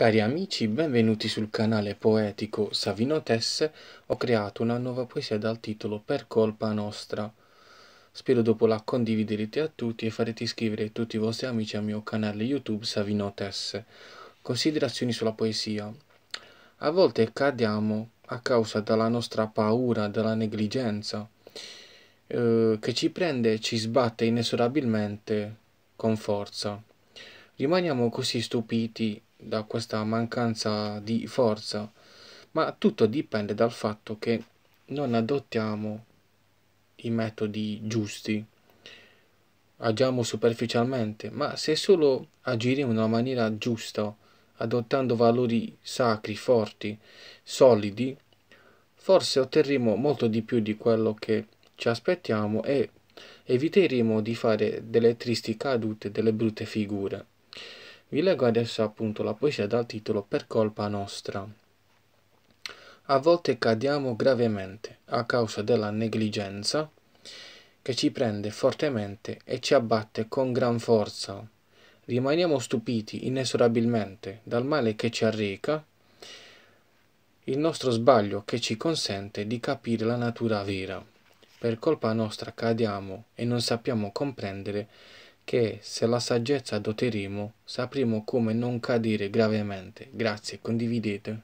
Cari amici, benvenuti sul canale poetico Savino Tesse, ho creato una nuova poesia dal titolo Per colpa nostra. Spero dopo la condividerete a tutti e farete iscrivere tutti i vostri amici al mio canale YouTube Savino Tesse. Considerazioni sulla poesia. A volte cadiamo a causa della nostra paura, della negligenza, eh, che ci prende e ci sbatte inesorabilmente con forza. Rimaniamo così stupiti da questa mancanza di forza, ma tutto dipende dal fatto che non adottiamo i metodi giusti. Agiamo superficialmente, ma se solo agiremo in una maniera giusta, adottando valori sacri, forti, solidi, forse otterremo molto di più di quello che ci aspettiamo e eviteremo di fare delle tristi cadute, delle brutte figure. Vi leggo adesso appunto la poesia dal titolo Per colpa nostra. A volte cadiamo gravemente a causa della negligenza che ci prende fortemente e ci abbatte con gran forza. Rimaniamo stupiti inesorabilmente dal male che ci arreca, il nostro sbaglio che ci consente di capire la natura vera. Per colpa nostra cadiamo e non sappiamo comprendere che se la saggezza adotteremo sapremo come non cadere gravemente. Grazie, condividete.